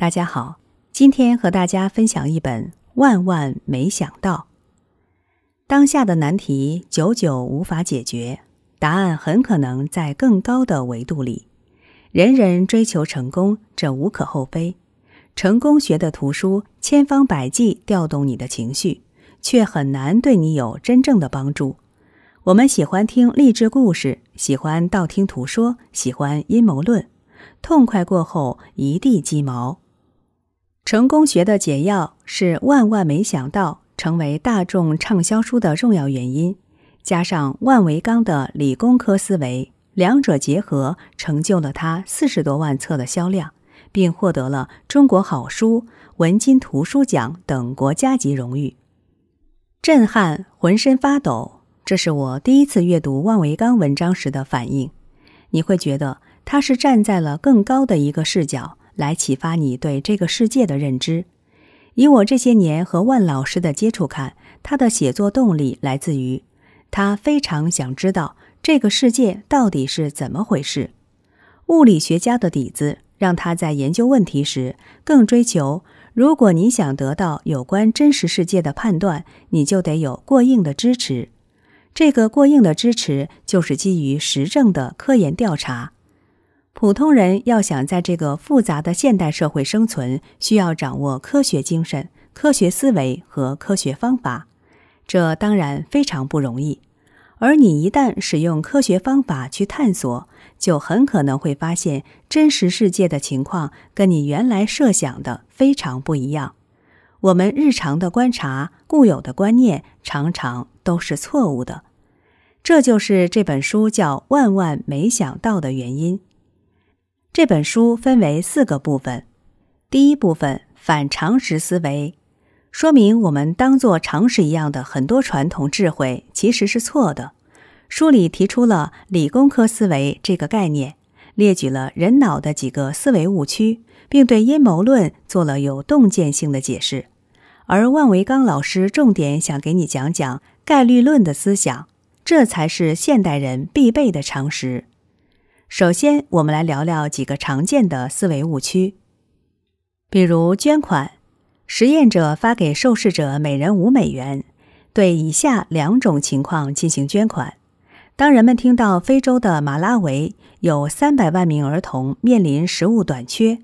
大家好，今天和大家分享一本万万没想到，当下的难题久久无法解决，答案很可能在更高的维度里。人人追求成功，这无可厚非。成功学的图书千方百计调动你的情绪，却很难对你有真正的帮助。我们喜欢听励志故事，喜欢道听途说，喜欢阴谋论，痛快过后一地鸡毛。成功学的解药是万万没想到成为大众畅销书的重要原因，加上万维钢的理工科思维，两者结合成就了他四十多万册的销量，并获得了中国好书、文津图书奖等国家级荣誉。震撼，浑身发抖，这是我第一次阅读万维钢文章时的反应。你会觉得他是站在了更高的一个视角。来启发你对这个世界的认知。以我这些年和万老师的接触看，他的写作动力来自于他非常想知道这个世界到底是怎么回事。物理学家的底子让他在研究问题时更追求：如果你想得到有关真实世界的判断，你就得有过硬的支持。这个过硬的支持就是基于实证的科研调查。普通人要想在这个复杂的现代社会生存，需要掌握科学精神、科学思维和科学方法。这当然非常不容易。而你一旦使用科学方法去探索，就很可能会发现真实世界的情况跟你原来设想的非常不一样。我们日常的观察、固有的观念常常都是错误的。这就是这本书叫《万万没想到》的原因。这本书分为四个部分。第一部分反常识思维，说明我们当做常识一样的很多传统智慧其实是错的。书里提出了理工科思维这个概念，列举了人脑的几个思维误区，并对阴谋论做了有洞见性的解释。而万维刚老师重点想给你讲讲概率论的思想，这才是现代人必备的常识。首先，我们来聊聊几个常见的思维误区，比如捐款。实验者发给受试者每人五美元，对以下两种情况进行捐款：当人们听到非洲的马拉维有三百万名儿童面临食物短缺，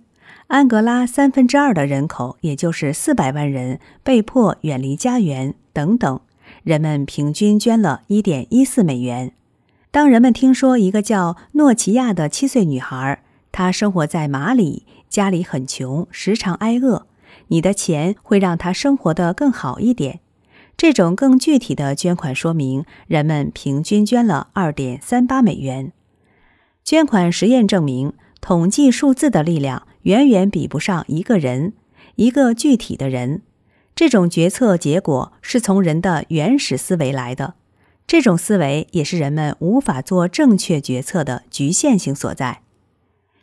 安哥拉三分之二的人口，也就是四百万人被迫远离家园等等，人们平均捐了一点一四美元。当人们听说一个叫诺奇亚的七岁女孩，她生活在马里，家里很穷，时常挨饿，你的钱会让她生活得更好一点。这种更具体的捐款说明，人们平均捐了二点三八美元。捐款实验证明，统计数字的力量远远比不上一个人，一个具体的人。这种决策结果是从人的原始思维来的。这种思维也是人们无法做正确决策的局限性所在。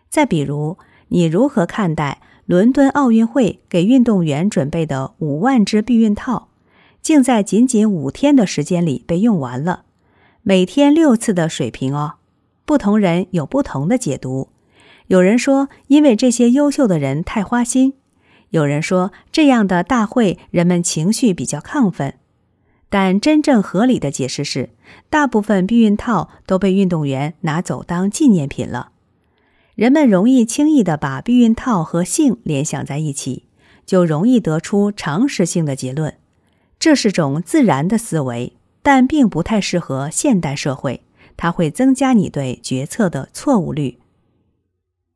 再比如，你如何看待伦敦奥运会给运动员准备的五万只避孕套，竟在仅仅五天的时间里被用完了，每天六次的水平哦？不同人有不同的解读。有人说，因为这些优秀的人太花心；有人说，这样的大会人们情绪比较亢奋。但真正合理的解释是，大部分避孕套都被运动员拿走当纪念品了。人们容易轻易地把避孕套和性联想在一起，就容易得出常识性的结论。这是种自然的思维，但并不太适合现代社会。它会增加你对决策的错误率。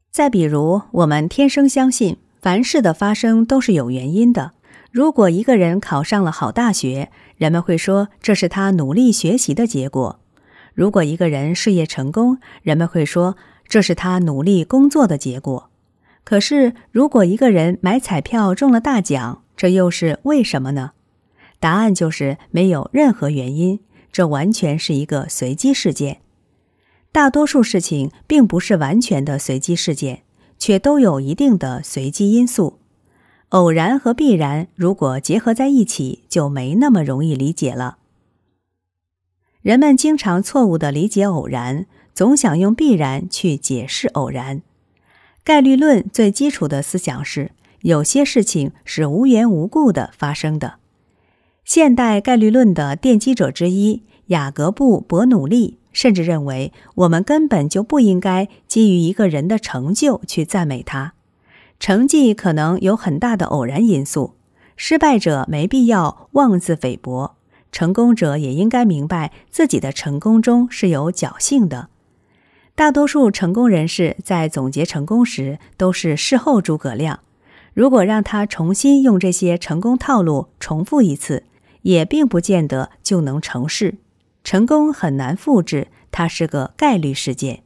再比如，我们天生相信凡事的发生都是有原因的。如果一个人考上了好大学，人们会说这是他努力学习的结果。如果一个人事业成功，人们会说这是他努力工作的结果。可是，如果一个人买彩票中了大奖，这又是为什么呢？答案就是没有任何原因，这完全是一个随机事件。大多数事情并不是完全的随机事件，却都有一定的随机因素。偶然和必然如果结合在一起，就没那么容易理解了。人们经常错误的理解偶然，总想用必然去解释偶然。概率论最基础的思想是，有些事情是无缘无故的发生的。现代概率论的奠基者之一雅各布·伯努利甚至认为，我们根本就不应该基于一个人的成就去赞美他。成绩可能有很大的偶然因素，失败者没必要妄自菲薄，成功者也应该明白自己的成功中是有侥幸的。大多数成功人士在总结成功时都是事后诸葛亮，如果让他重新用这些成功套路重复一次，也并不见得就能成事。成功很难复制，它是个概率事件。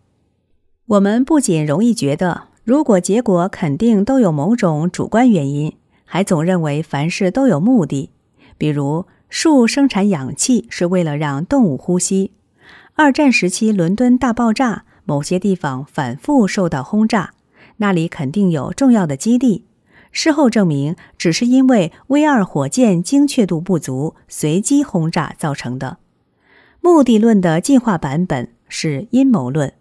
我们不仅容易觉得。如果结果肯定都有某种主观原因，还总认为凡事都有目的，比如树生产氧气是为了让动物呼吸。二战时期伦敦大爆炸，某些地方反复受到轰炸，那里肯定有重要的基地。事后证明，只是因为 V 二火箭精确度不足，随机轰炸造成的。目的论的进化版本是阴谋论，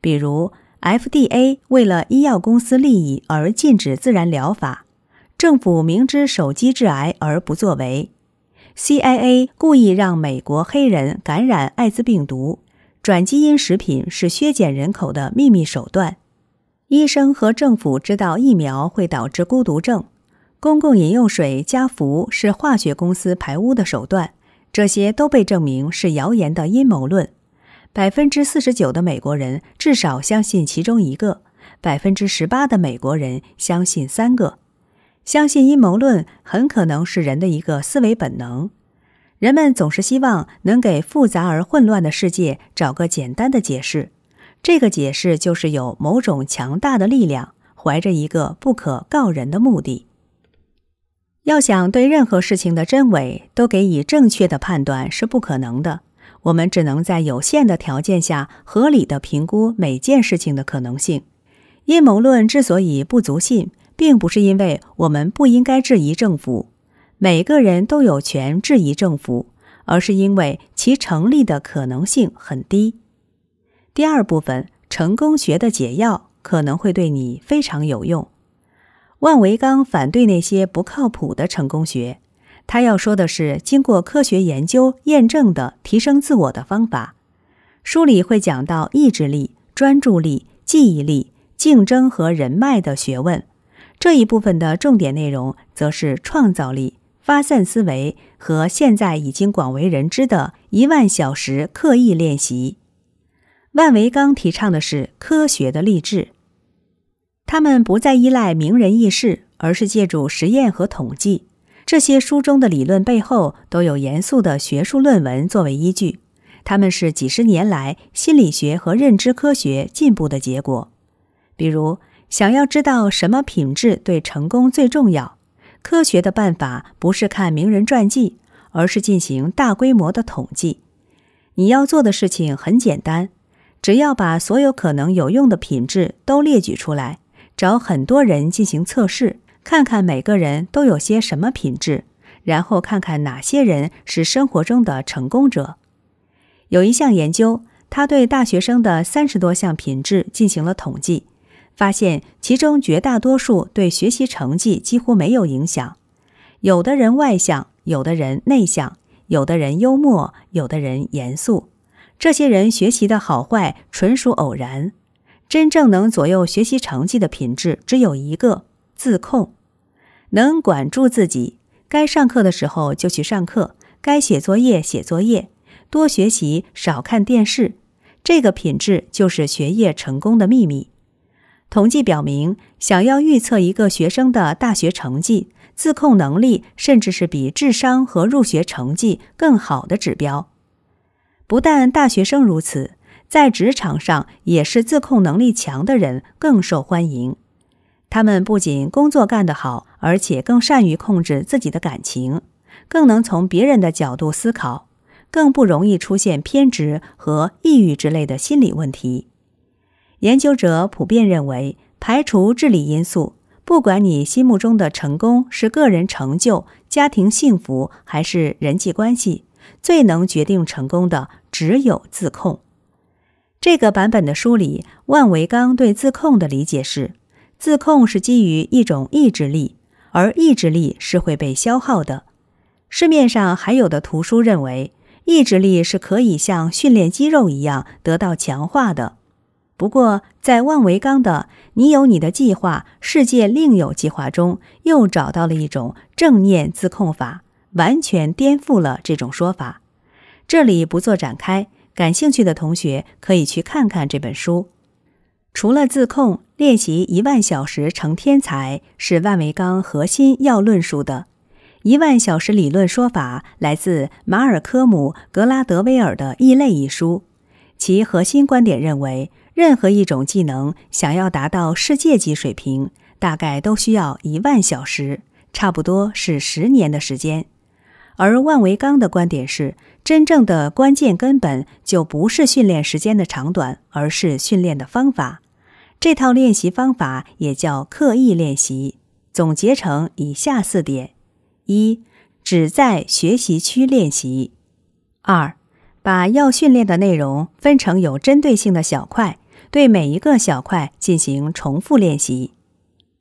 比如。FDA 为了医药公司利益而禁止自然疗法，政府明知手机致癌而不作为，CIA 故意让美国黑人感染艾滋病毒，转基因食品是削减人口的秘密手段，医生和政府知道疫苗会导致孤独症，公共饮用水加氟是化学公司排污的手段，这些都被证明是谣言的阴谋论。百分之四十九的美国人至少相信其中一个，百分之十八的美国人相信三个。相信阴谋论很可能是人的一个思维本能。人们总是希望能给复杂而混乱的世界找个简单的解释，这个解释就是有某种强大的力量，怀着一个不可告人的目的。要想对任何事情的真伪都给予正确的判断是不可能的。我们只能在有限的条件下合理的评估每件事情的可能性。阴谋论之所以不足信，并不是因为我们不应该质疑政府，每个人都有权质疑政府，而是因为其成立的可能性很低。第二部分，成功学的解药可能会对你非常有用。万维刚反对那些不靠谱的成功学。他要说的是，经过科学研究验证的提升自我的方法。书里会讲到意志力、专注力、记忆力、竞争和人脉的学问。这一部分的重点内容则是创造力、发散思维和现在已经广为人知的“一万小时刻意练习”。万维刚提倡的是科学的励志，他们不再依赖名人轶事，而是借助实验和统计。这些书中的理论背后都有严肃的学术论文作为依据，他们是几十年来心理学和认知科学进步的结果。比如，想要知道什么品质对成功最重要，科学的办法不是看名人传记，而是进行大规模的统计。你要做的事情很简单，只要把所有可能有用的品质都列举出来，找很多人进行测试。看看每个人都有些什么品质，然后看看哪些人是生活中的成功者。有一项研究，他对大学生的三十多项品质进行了统计，发现其中绝大多数对学习成绩几乎没有影响。有的人外向，有的人内向，有的人幽默，有的人严肃。这些人学习的好坏纯属偶然。真正能左右学习成绩的品质只有一个。自控，能管住自己，该上课的时候就去上课，该写作业写作业，多学习，少看电视。这个品质就是学业成功的秘密。统计表明，想要预测一个学生的大学成绩，自控能力甚至是比智商和入学成绩更好的指标。不但大学生如此，在职场上也是自控能力强的人更受欢迎。他们不仅工作干得好，而且更善于控制自己的感情，更能从别人的角度思考，更不容易出现偏执和抑郁之类的心理问题。研究者普遍认为，排除智力因素，不管你心目中的成功是个人成就、家庭幸福还是人际关系，最能决定成功的只有自控。这个版本的书里，万维刚对自控的理解是。自控是基于一种意志力，而意志力是会被消耗的。市面上还有的图书认为，意志力是可以像训练肌肉一样得到强化的。不过，在万维刚的《你有你的计划，世界另有计划》中，又找到了一种正念自控法，完全颠覆了这种说法。这里不做展开，感兴趣的同学可以去看看这本书。除了自控练习，一万小时成天才是万维钢核心要论述的。一万小时理论说法来自马尔科姆·格拉德威尔的《异类》一书，其核心观点认为，任何一种技能想要达到世界级水平，大概都需要一万小时，差不多是十年的时间。而万维钢的观点是，真正的关键根本就不是训练时间的长短，而是训练的方法。这套练习方法也叫刻意练习，总结成以下四点：一、只在学习区练习；二、把要训练的内容分成有针对性的小块，对每一个小块进行重复练习；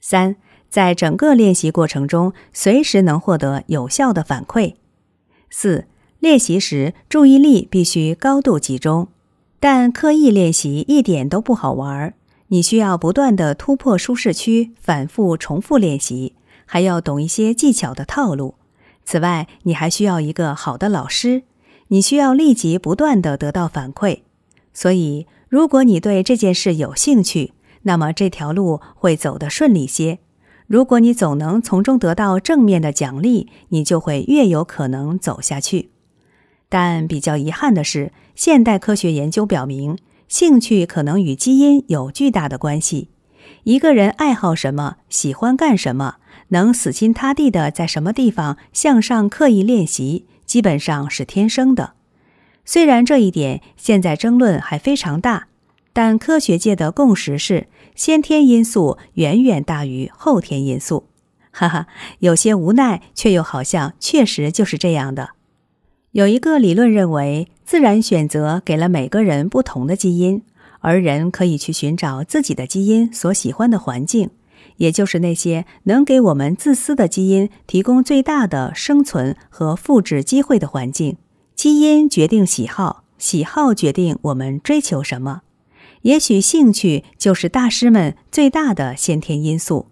三、在整个练习过程中，随时能获得有效的反馈；四、练习时注意力必须高度集中。但刻意练习一点都不好玩。你需要不断的突破舒适区，反复重复练习，还要懂一些技巧的套路。此外，你还需要一个好的老师，你需要立即不断的得到反馈。所以，如果你对这件事有兴趣，那么这条路会走得顺利些。如果你总能从中得到正面的奖励，你就会越有可能走下去。但比较遗憾的是，现代科学研究表明。兴趣可能与基因有巨大的关系。一个人爱好什么，喜欢干什么，能死心塌地的在什么地方向上刻意练习，基本上是天生的。虽然这一点现在争论还非常大，但科学界的共识是，先天因素远远大于后天因素。哈哈，有些无奈，却又好像确实就是这样的。有一个理论认为，自然选择给了每个人不同的基因，而人可以去寻找自己的基因所喜欢的环境，也就是那些能给我们自私的基因提供最大的生存和复制机会的环境。基因决定喜好，喜好决定我们追求什么。也许兴趣就是大师们最大的先天因素。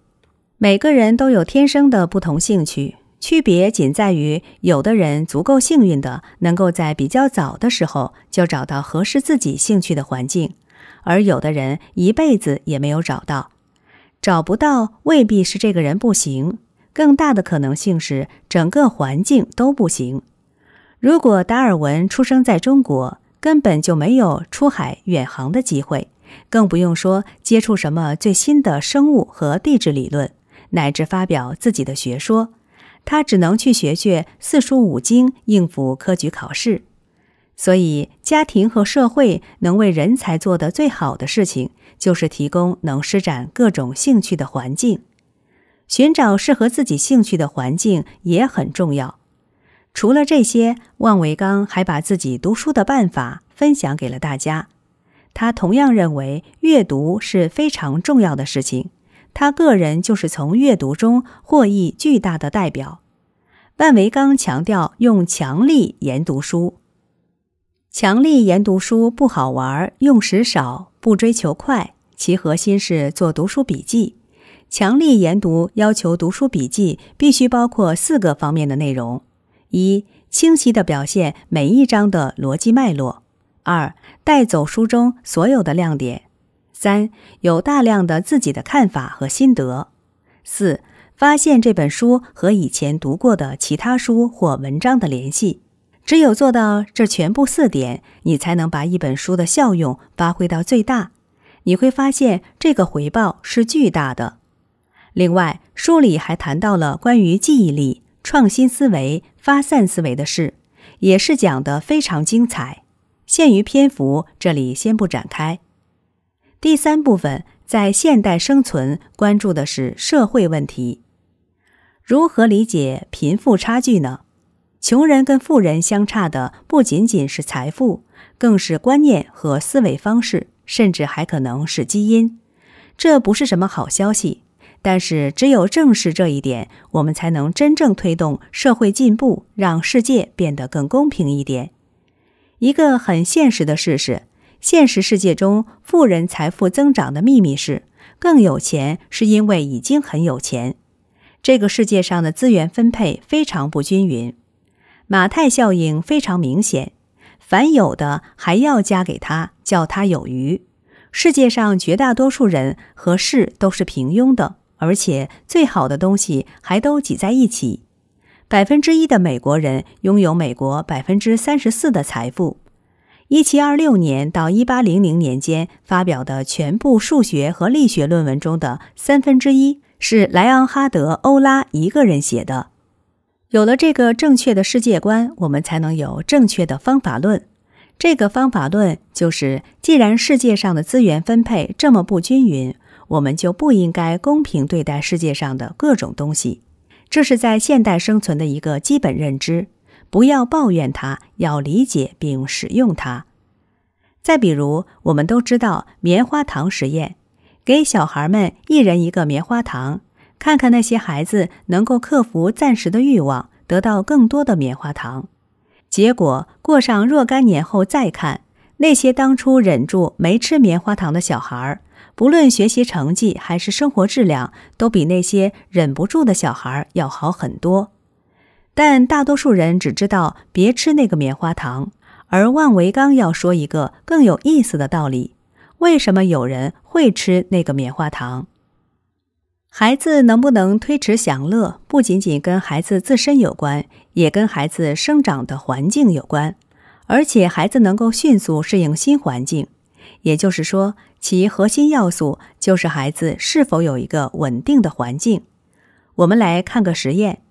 每个人都有天生的不同兴趣。区别仅在于，有的人足够幸运的能够在比较早的时候就找到合适自己兴趣的环境，而有的人一辈子也没有找到。找不到未必是这个人不行，更大的可能性是整个环境都不行。如果达尔文出生在中国，根本就没有出海远航的机会，更不用说接触什么最新的生物和地质理论，乃至发表自己的学说。他只能去学学四书五经，应付科举考试。所以，家庭和社会能为人才做的最好的事情，就是提供能施展各种兴趣的环境。寻找适合自己兴趣的环境也很重要。除了这些，万维刚还把自己读书的办法分享给了大家。他同样认为，阅读是非常重要的事情。他个人就是从阅读中获益巨大的代表。万维刚强调用强力研读书，强力研读书不好玩，用时少，不追求快。其核心是做读书笔记。强力研读要求读书笔记必须包括四个方面的内容：一、清晰地表现每一章的逻辑脉络；二、带走书中所有的亮点。三有大量的自己的看法和心得。四发现这本书和以前读过的其他书或文章的联系。只有做到这全部四点，你才能把一本书的效用发挥到最大。你会发现这个回报是巨大的。另外，书里还谈到了关于记忆力、创新思维、发散思维的事，也是讲得非常精彩。限于篇幅，这里先不展开。第三部分，在现代生存关注的是社会问题。如何理解贫富差距呢？穷人跟富人相差的不仅仅是财富，更是观念和思维方式，甚至还可能是基因。这不是什么好消息，但是只有正视这一点，我们才能真正推动社会进步，让世界变得更公平一点。一个很现实的事实。现实世界中，富人财富增长的秘密是：更有钱，是因为已经很有钱。这个世界上的资源分配非常不均匀，马太效应非常明显。凡有的还要加给他，叫他有余。世界上绝大多数人和事都是平庸的，而且最好的东西还都挤在一起。百分之一的美国人拥有美国百分之三十四的财富。一七二六年到一八零零年间发表的全部数学和力学论文中的三分之一是莱昂哈德·欧拉一个人写的。有了这个正确的世界观，我们才能有正确的方法论。这个方法论就是：既然世界上的资源分配这么不均匀，我们就不应该公平对待世界上的各种东西。这是在现代生存的一个基本认知。不要抱怨它，要理解并使用它。再比如，我们都知道棉花糖实验，给小孩们一人一个棉花糖，看看那些孩子能够克服暂时的欲望，得到更多的棉花糖。结果过上若干年后再看，那些当初忍住没吃棉花糖的小孩，不论学习成绩还是生活质量，都比那些忍不住的小孩要好很多。但大多数人只知道别吃那个棉花糖，而万维刚要说一个更有意思的道理：为什么有人会吃那个棉花糖？孩子能不能推迟享乐，不仅仅跟孩子自身有关，也跟孩子生长的环境有关。而且，孩子能够迅速适应新环境，也就是说，其核心要素就是孩子是否有一个稳定的环境。我们来看个实验。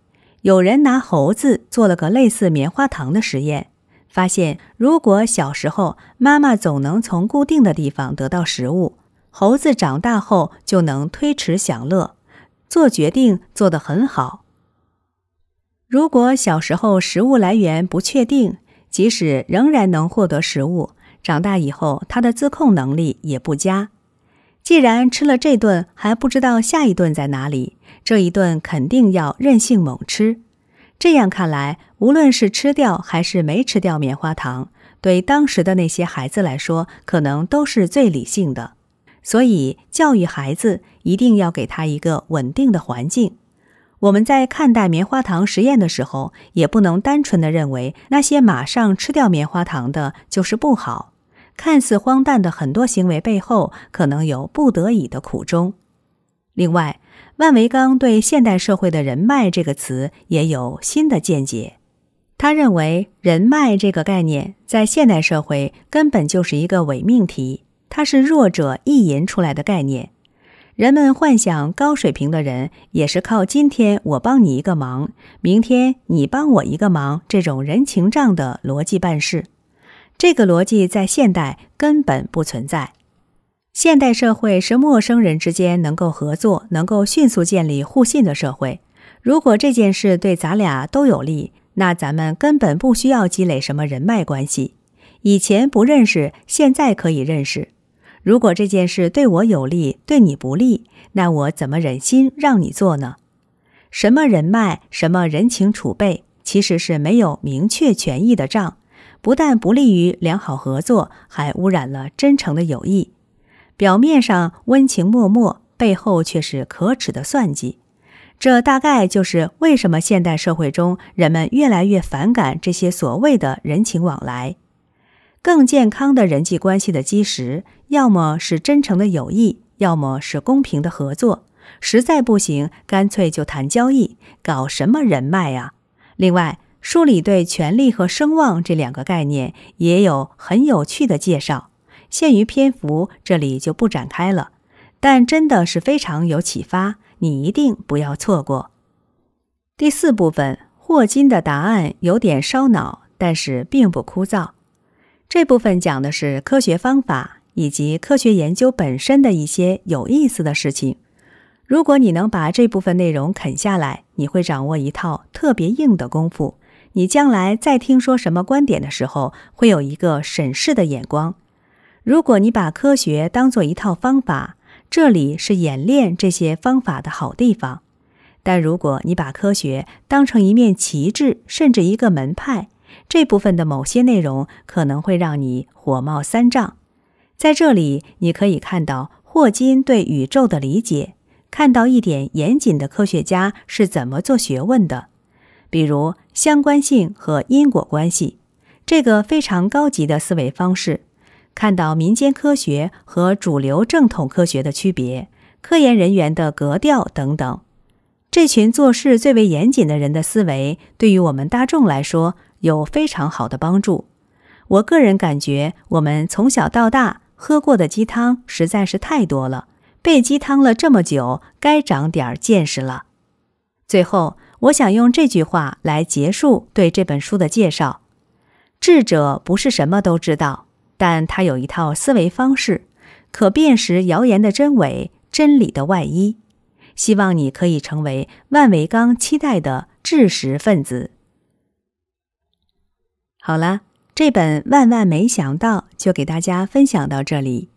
有人拿猴子做了个类似棉花糖的实验，发现如果小时候妈妈总能从固定的地方得到食物，猴子长大后就能推迟享乐，做决定做得很好；如果小时候食物来源不确定，即使仍然能获得食物，长大以后它的自控能力也不佳。既然吃了这顿还不知道下一顿在哪里，这一顿肯定要任性猛吃。这样看来，无论是吃掉还是没吃掉棉花糖，对当时的那些孩子来说，可能都是最理性的。所以，教育孩子一定要给他一个稳定的环境。我们在看待棉花糖实验的时候，也不能单纯的认为那些马上吃掉棉花糖的就是不好。看似荒诞的很多行为背后，可能有不得已的苦衷。另外，万维刚对现代社会的“人脉”这个词也有新的见解。他认为，“人脉”这个概念在现代社会根本就是一个伪命题，它是弱者意淫出来的概念。人们幻想高水平的人也是靠“今天我帮你一个忙，明天你帮我一个忙”这种人情账的逻辑办事。这个逻辑在现代根本不存在。现代社会是陌生人之间能够合作、能够迅速建立互信的社会。如果这件事对咱俩都有利，那咱们根本不需要积累什么人脉关系。以前不认识，现在可以认识。如果这件事对我有利、对你不利，那我怎么忍心让你做呢？什么人脉、什么人情储备，其实是没有明确权益的账。不但不利于良好合作，还污染了真诚的友谊。表面上温情脉脉，背后却是可耻的算计。这大概就是为什么现代社会中人们越来越反感这些所谓的人情往来。更健康的人际关系的基石，要么是真诚的友谊，要么是公平的合作。实在不行，干脆就谈交易，搞什么人脉呀？另外。书里对权力和声望这两个概念也有很有趣的介绍，限于篇幅，这里就不展开了。但真的是非常有启发，你一定不要错过。第四部分，霍金的答案有点烧脑，但是并不枯燥。这部分讲的是科学方法以及科学研究本身的一些有意思的事情。如果你能把这部分内容啃下来，你会掌握一套特别硬的功夫。你将来再听说什么观点的时候，会有一个审视的眼光。如果你把科学当做一套方法，这里是演练这些方法的好地方；但如果你把科学当成一面旗帜，甚至一个门派，这部分的某些内容可能会让你火冒三丈。在这里，你可以看到霍金对宇宙的理解，看到一点严谨的科学家是怎么做学问的，比如。相关性和因果关系，这个非常高级的思维方式，看到民间科学和主流正统科学的区别，科研人员的格调等等，这群做事最为严谨的人的思维，对于我们大众来说有非常好的帮助。我个人感觉，我们从小到大喝过的鸡汤实在是太多了，被鸡汤了这么久，该长点见识了。最后。我想用这句话来结束对这本书的介绍：智者不是什么都知道，但他有一套思维方式，可辨识谣言的真伪、真理的外衣。希望你可以成为万维刚期待的智识分子。好了，这本《万万没想到》就给大家分享到这里。